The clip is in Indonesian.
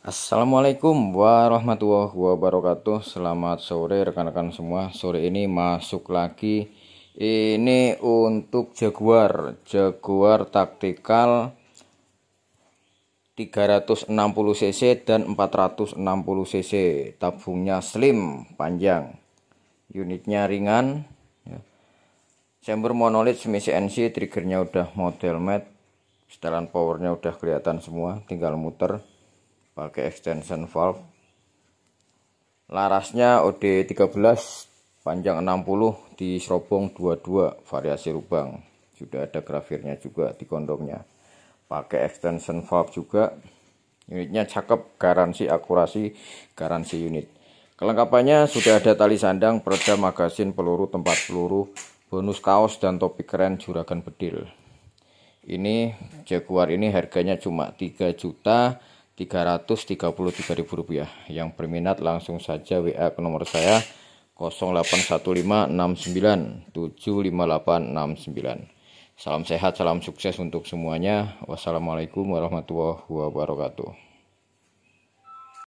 Assalamualaikum warahmatullahi wabarakatuh Selamat sore rekan-rekan semua Sore ini masuk lagi Ini untuk Jaguar Jaguar taktikal 360cc dan 460cc Tabungnya slim panjang Unitnya ringan ya. Chamber monolit semi CNC Triggernya udah model mat Setelan powernya udah kelihatan semua Tinggal muter pakai extension valve larasnya OD13 panjang 60 di serobong 22 variasi lubang sudah ada grafirnya juga di kondomnya pakai extension valve juga unitnya cakep garansi akurasi garansi unit kelengkapannya sudah ada tali sandang pereda magasin peluru tempat peluru bonus kaos dan topi keren juragan bedil ini Jaguar ini harganya cuma 3 juta 333.000 rupiah yang berminat langsung saja WA ke nomor saya 08156975869 salam sehat salam sukses untuk semuanya wassalamualaikum warahmatullahi wabarakatuh